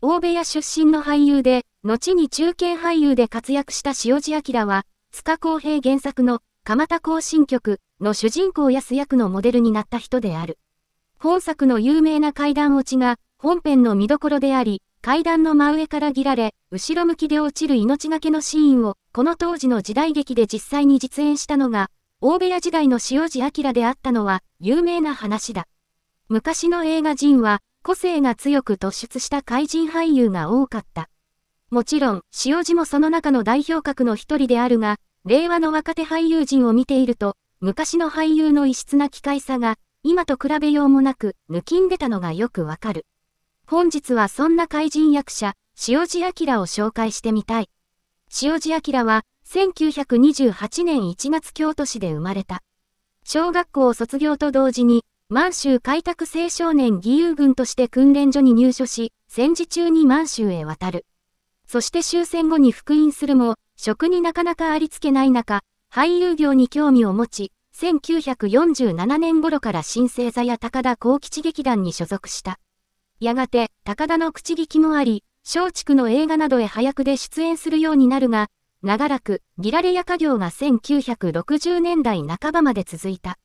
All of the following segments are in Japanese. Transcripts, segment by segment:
大部屋出身の俳優で、後に中堅俳優で活躍した塩地明は、塚公平原作の蒲田行進曲の主人公安役のモデルになった人である。本作の有名な階段落ちが本編の見どころであり、階段の真上から切られ、後ろ向きで落ちる命がけのシーンを、この当時の時代劇で実際に実演したのが、大部屋時代の塩地明であったのは有名な話だ。昔の映画人は、個性が強く突出した怪人俳優が多かった。もちろん、塩地もその中の代表格の一人であるが、令和の若手俳優陣を見ていると、昔の俳優の異質な機械さが、今と比べようもなく、抜きんでたのがよくわかる。本日はそんな怪人役者、塩地明を紹介してみたい。塩地明は、1928年1月京都市で生まれた。小学校卒業と同時に、満州開拓青少年義勇軍として訓練所に入所し、戦時中に満州へ渡る。そして終戦後に復員するも、職になかなかありつけない中、俳優業に興味を持ち、1947年頃から新生座や高田幸吉劇団に所属した。やがて、高田の口聞きもあり、松竹の映画などへ早くで出演するようになるが、長らく、ギラレヤ家業が1960年代半ばまで続いた。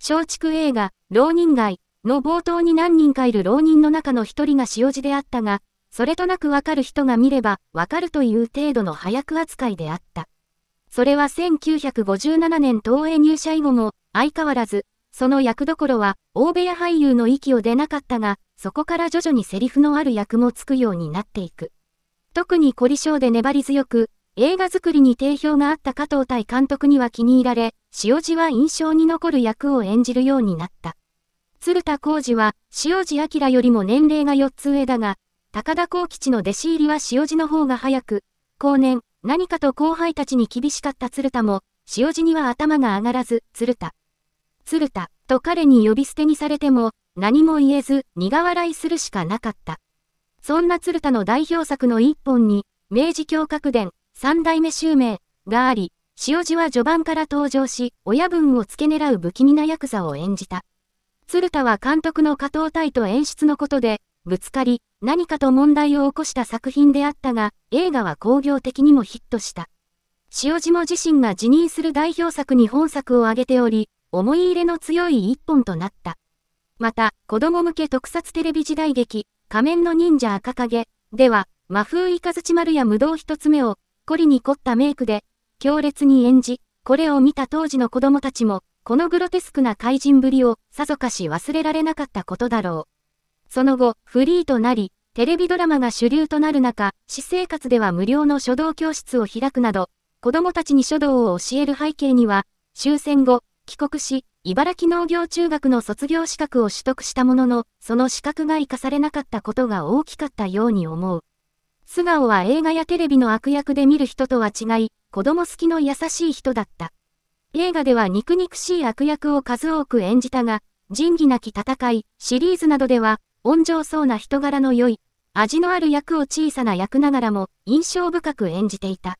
松竹映画、浪人街の冒頭に何人かいる浪人の中の一人が塩字であったが、それとなくわかる人が見ればわかるという程度の早く扱いであった。それは1957年東映入社以後も相変わらず、その役どころは大部屋俳優の息を出なかったが、そこから徐々にセリフのある役もつくようになっていく。特に凝り性で粘り強く、映画作りに定評があった加藤対監督には気に入られ、塩路は印象に残る役を演じるようになった。鶴田浩二は塩路明よりも年齢が4つ上だが、高田幸吉の弟子入りは塩路の方が早く、後年、何かと後輩たちに厳しかった鶴田も、塩路には頭が上がらず、鶴田。鶴田、と彼に呼び捨てにされても、何も言えず、苦笑いするしかなかった。そんな鶴田の代表作の一本に、明治教覚伝、三代目襲名、があり、塩地は序盤から登場し、親分を付け狙う不気味なヤクザを演じた。鶴田は監督の加藤隊と演出のことで、ぶつかり、何かと問題を起こした作品であったが、映画は興行的にもヒットした。塩地も自身が辞任する代表作に本作を挙げており、思い入れの強い一本となった。また、子供向け特撮テレビ時代劇、仮面の忍者赤影では、魔風イカズチ丸や無道一つ目を、凝りに凝ったメイクで、強烈に演じ、これを見た当時の子供たちも、このグロテスクな怪人ぶりをさぞかし忘れられなかったことだろう。その後、フリーとなり、テレビドラマが主流となる中、私生活では無料の書道教室を開くなど、子供たちに書道を教える背景には、終戦後、帰国し、茨城農業中学の卒業資格を取得したものの、その資格が活かされなかったことが大きかったように思う。素顔は映画やテレビの悪役で見る人とは違い、子供好きの優しい人だった。映画では肉肉しい悪役を数多く演じたが、仁義なき戦い、シリーズなどでは、温情そうな人柄の良い、味のある役を小さな役ながらも印象深く演じていた。